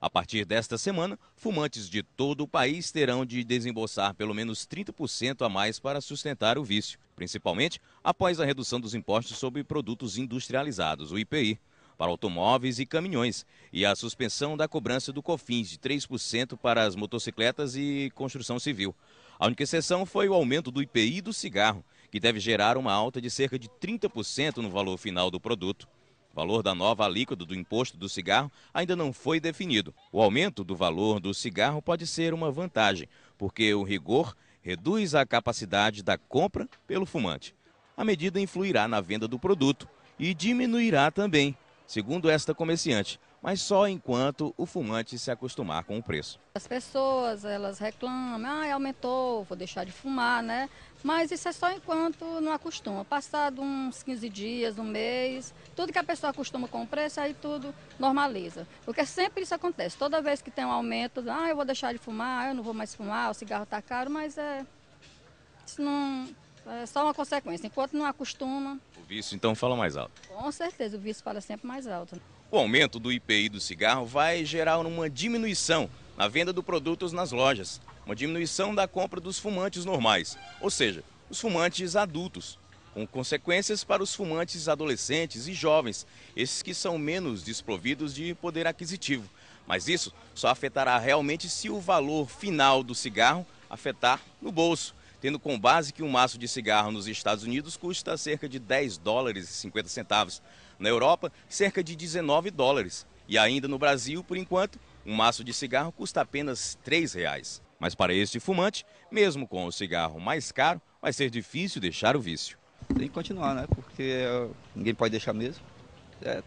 A partir desta semana, fumantes de todo o país terão de desembolsar pelo menos 30% a mais para sustentar o vício, principalmente após a redução dos impostos sobre produtos industrializados, o IPI, para automóveis e caminhões, e a suspensão da cobrança do COFINS de 3% para as motocicletas e construção civil. A única exceção foi o aumento do IPI do cigarro, que deve gerar uma alta de cerca de 30% no valor final do produto. O valor da nova alíquota do imposto do cigarro ainda não foi definido. O aumento do valor do cigarro pode ser uma vantagem, porque o rigor reduz a capacidade da compra pelo fumante. A medida influirá na venda do produto e diminuirá também, segundo esta comerciante, mas só enquanto o fumante se acostumar com o preço. As pessoas, elas reclamam, ah, aumentou, vou deixar de fumar, né? Mas isso é só enquanto não acostuma. Passado uns 15 dias, um mês, tudo que a pessoa acostuma com o preço, aí tudo normaliza. Porque sempre isso acontece. Toda vez que tem um aumento, ah, eu vou deixar de fumar, eu não vou mais fumar, o cigarro está caro, mas é... Isso não... É só uma consequência. Enquanto não acostuma... O vício, então, fala mais alto. Com certeza, o vício fala sempre mais alto. O aumento do IPI do cigarro vai gerar uma diminuição na venda dos produtos nas lojas, uma diminuição da compra dos fumantes normais, ou seja, os fumantes adultos, com consequências para os fumantes adolescentes e jovens, esses que são menos desprovidos de poder aquisitivo. Mas isso só afetará realmente se o valor final do cigarro afetar no bolso tendo com base que um maço de cigarro nos Estados Unidos custa cerca de 10 dólares e 50 centavos, na Europa, cerca de 19 dólares, e ainda no Brasil, por enquanto, um maço de cigarro custa apenas 3 reais. Mas para este fumante, mesmo com o cigarro mais caro, vai ser difícil deixar o vício. Tem que continuar, né? Porque eh, ninguém pode deixar mesmo. É,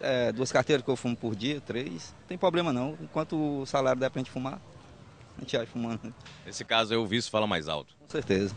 é, duas carteiras que eu fumo por dia, três. Não tem problema não. Enquanto o salário der a gente fumar, a gente vai fumando. Nesse caso eu o vício fala mais alto. Com certeza.